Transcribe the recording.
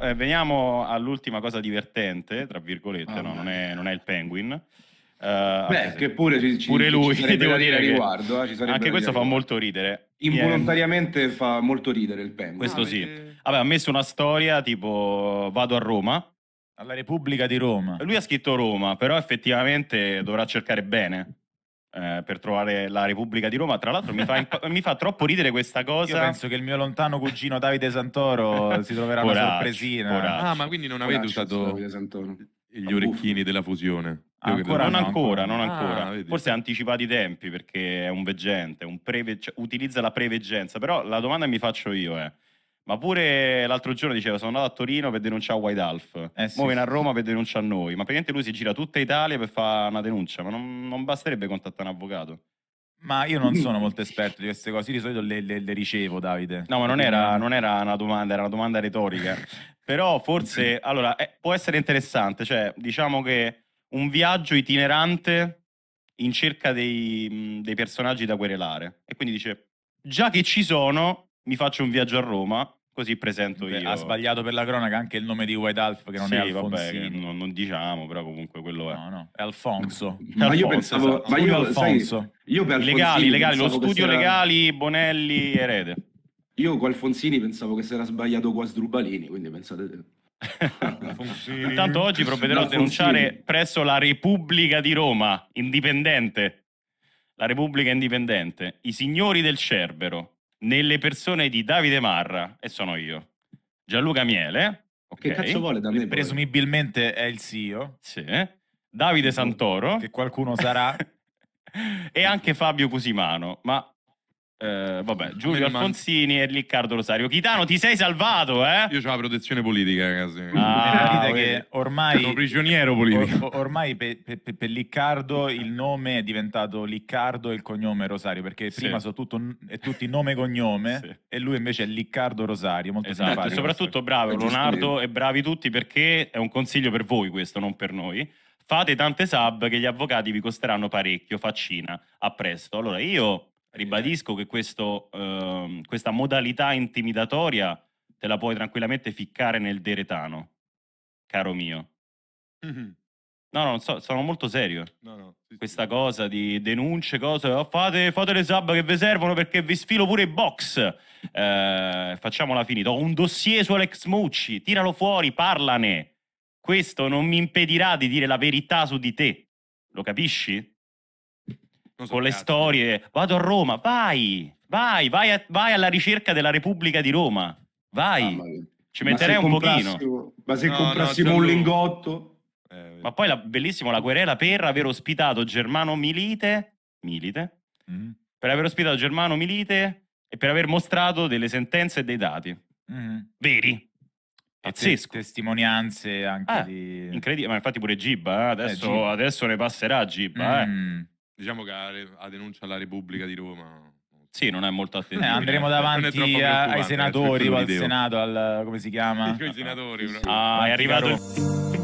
Eh, veniamo all'ultima cosa divertente, tra virgolette, oh, no? non, è, non, è, il penguin. Uh, Beh, che pure, ci, pure lui, ci devo dire che riguardo, eh, anche questo fa molto ridere. Involontariamente yeah. fa molto ridere il penguin. Questo ah, sì. Perché... Vabbè, ha messo una storia tipo vado a Roma. Alla Repubblica di Roma. Lui ha scritto Roma, però effettivamente dovrà cercare bene. Eh, per trovare la Repubblica di Roma. Tra l'altro mi fa, mi fa troppo ridere questa cosa. Io penso che il mio lontano cugino Davide Santoro si troverà poraccio, una sorpresina. Poraccio. Ah, ma quindi non avete usato gli orecchini della fusione? Ah, ancora, non, ah, ancora, non ancora, ah, Forse ha anticipato i tempi perché è un veggente, un preve- cioè, utilizza la preveggenza. Però la domanda che mi faccio io è eh. Ma pure l'altro giorno diceva: Sono andato a Torino per denunciare White Alf. Eh, sì, sì, a Roma sì. per denunciare noi. Ma praticamente lui si gira tutta Italia per fare una denuncia. Ma non, non basterebbe contattare un avvocato. Ma io non sono molto esperto di queste cose, io di solito le, le, le ricevo, Davide. No, ma non era, non era, una domanda, era una domanda retorica. Però forse, allora, eh, può essere interessante, cioè, diciamo che un viaggio itinerante in cerca dei, dei personaggi da querelare. E quindi dice, già che ci sono, mi faccio un viaggio a Roma, così presento Beh, io. Ha sbagliato per la cronaca anche il nome di White Alf, che non sì, è Alfonsini. Vabbè, non, non, diciamo, però comunque quello è. No, no, è Alfonso. ma Alfonso, io pensavo... Ma io, Alfonso. Esatto. Sai, io per Alfonsini legali, legali, lo studio era... legali, Bonelli, erede. Io con Alfonsini pensavo che si era sbagliato Quasdrubalini, quindi pensate... Intanto oggi provvederò a denunciare presso la Repubblica di Roma, indipendente. La Repubblica Indipendente, i signori del Cerbero, nelle persone di Davide Marra, e sono io, Gianluca Miele, okay, che cazzo vuole da me? Presumibilmente è il CEO. Sì. Davide Santoro. Che qualcuno sarà. e anche Fabio Cusimano, ma eh, vabbè, mm, Giulio Alfonsini e Riccardo Rosario. Chitano, ti sei salvato, eh? Io ho la protezione politica, ragazzi. Ah, ah che ormai... Sono prigioniero politico. Or, ormai per pe, pe, pe il nome è diventato Liccardo e il cognome Rosario, perché sì. prima sono tutto, è tutti nome e cognome, sì. e lui invece è Liccardo Rosario. Molto esatto, e soprattutto bravo Leonardo e bravi tutti, perché è un consiglio per voi questo, non per noi. Fate tante sub che gli avvocati vi costeranno parecchio, faccina. A presto. Allora, io Ribadisco che questo, eh, questa modalità intimidatoria te la puoi tranquillamente ficcare nel deretano, caro mio. Mm-hmm. No, no, so, sono molto serio. No, no, sì, Questa sì. cosa di denunce, cose, oh, fate, fate, le sub che vi servono perché vi sfilo pure i box. Eh, facciamola finita. Ho un dossier su Alex Mucci, tiralo fuori, parlane. Questo non mi impedirà di dire la verità su di te. Lo capisci? so con le altro. storie, vado a Roma, vai, vai, vai, a, vai, alla ricerca della Repubblica di Roma, vai, ci metterei un pochino. Ma se no, comprassimo no, un lingotto... Eh, ma poi la, bellissima la querela per aver ospitato Germano Milite, Milite, mm. per aver ospitato Germano Milite e per aver mostrato delle sentenze e dei dati. Mm. Veri. Pazzesco. Te- testimonianze anche ah, di... Incredibile, ma infatti pure Gibba, eh? adesso, eh, Gibba. adesso, ne passerà Gibba. Eh. Mm. Eh. Diciamo che ha denuncia alla Repubblica di Roma. Sì, non è molto attento. Eh, andremo eh, davanti a, ai eh, senatori al Senato, al, come si chiama? I senatori. Ah, è arrivato...